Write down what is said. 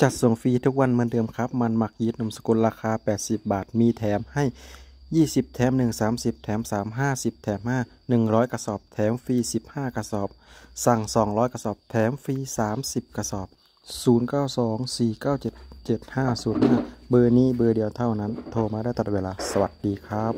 จัดส่งฟรีทุกวันเหมือนเดิมครับ มันหมักยีสต์นมสกุลราคา 80 บาทมีแถมให้ 20 แถม 1 30 แถม 3 50 แถม 5 100 กระสอบแถมฟรี 15 กระสอบ สั่ง 200 กระสอบแถมฟรี 30 กระสอบ 0924977505 เบอร์นี้เบอร์เดียวเท่านั้น โทรมาได้ตลอดเวลาสวัสดีครับ